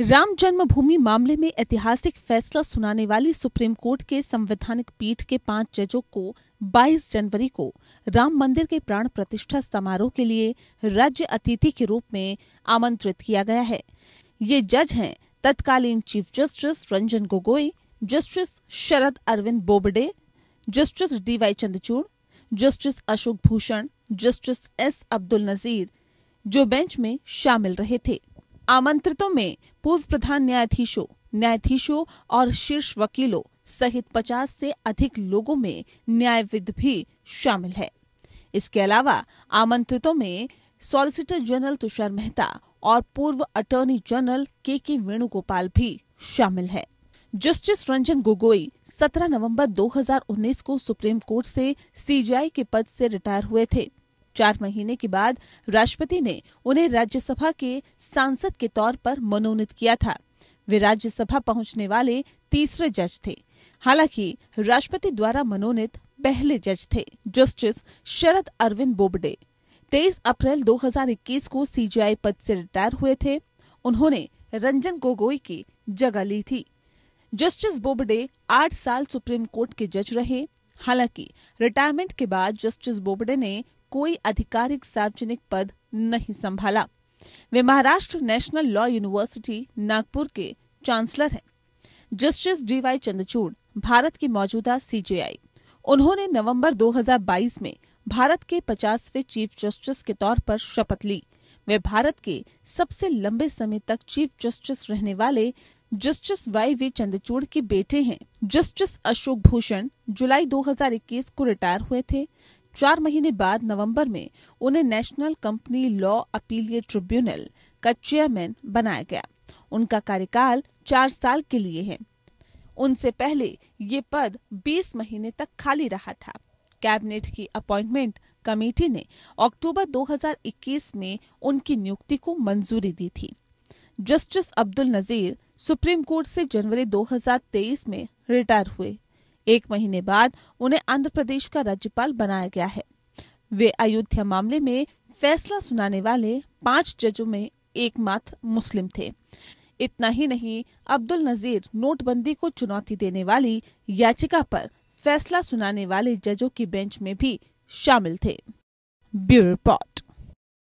राम जन्मभूमि मामले में ऐतिहासिक फैसला सुनाने वाली सुप्रीम कोर्ट के संवैधानिक पीठ के पांच जजों को 22 जनवरी को राम मंदिर के प्राण प्रतिष्ठा समारोह के लिए राज्य अतिथि के रूप में आमंत्रित किया गया है ये जज हैं तत्कालीन chief justice Ranjan Gogoi justice Sharad Arvind Bobde justice D Y Chandrachud justice Ashok Bhushan justice S Abdul Nazeer जो बेंच में शामिल रहे थे आमंत्रितों में पूर्व प्रधान न्यायाधीशों न्यायाधीशों और शीर्ष वकीलों सहित 50 से अधिक लोगों में न्यायविद भी शामिल है इसके अलावा आमंत्रितों में सॉलिसिटर जनरल तुषार मेहता और पूर्व अटॉर्नी जनरल के के वेणुगोपाल भी शामिल है जस्टिस रंजन गोगोई 17 नवंबर 2019 को सुप्रीम कोर्ट से सीजीआई के पद से रिटायर हुए थे चार महीने के बाद राष्ट्रपति ने उन्हें राज्यसभा के सांसद के तौर पर मनोनीत किया था वे राज्यसभा पहुंचने वाले तीसरे जज थे हालांकि राष्ट्रपति द्वारा मनोनीत पहले जज थे जस्टिस शरद अरविंद बोबडे 23 अप्रैल 2021 को सीजीआई पद से रिटायर हुए थे उन्होंने रंजन गोगोई की जगह ली थी जस्टिस बोबडे आठ साल सुप्रीम कोर्ट के जज रहे हालांकि रिटायरमेंट के बाद जस्टिस बोबडे ने कोई आधिकारिक सार्वजनिक पद नहीं संभाला वे Maharashtra national law university Nagpur के चांसलर हैं जस्टिस डीवाई चंद्रचूड़ भारत की मौजूदा सीजेआई उन्होंने नवंबर 2022 में भारत के 50वें चीफ जस्टिस के तौर पर शपथ ली वे भारत के सबसे लंबे समय तक चीफ जस्टिस रहने वाले जस्टिस वाई वी चंद्रचूड़ के बेटे हैं जस्टिस अशोक भूषण जुलाई 2021 को रिटायर हुए थे चार महीने बाद नवंबर में उन्हें national company law appellate tribunal का चेयरमैन बनाया गया उनका कार्यकाल चार साल के लिए है उनसे पहले ये पद 20 महीने तक खाली रहा था कैबिनेट की अपॉइंटमेंट कमेटी ने अक्टूबर 2021 में उनकी नियुक्ति को मंजूरी दी थी justice Abdul Nazeer supreme court से जनवरी 2023 में रिटायर हुए एक महीने बाद उन्हें आंध्र प्रदेश का राज्यपाल बनाया गया है वे अयोध्या मामले में फैसला सुनाने वाले पांच जजों में एकमात्र मुस्लिम थे इतना ही नहीं अब्दुल नजीर नोटबंदी को चुनौती देने वाली याचिका पर फैसला सुनाने वाले जजों की बेंच में भी शामिल थे ब्यूरो रिपोर्ट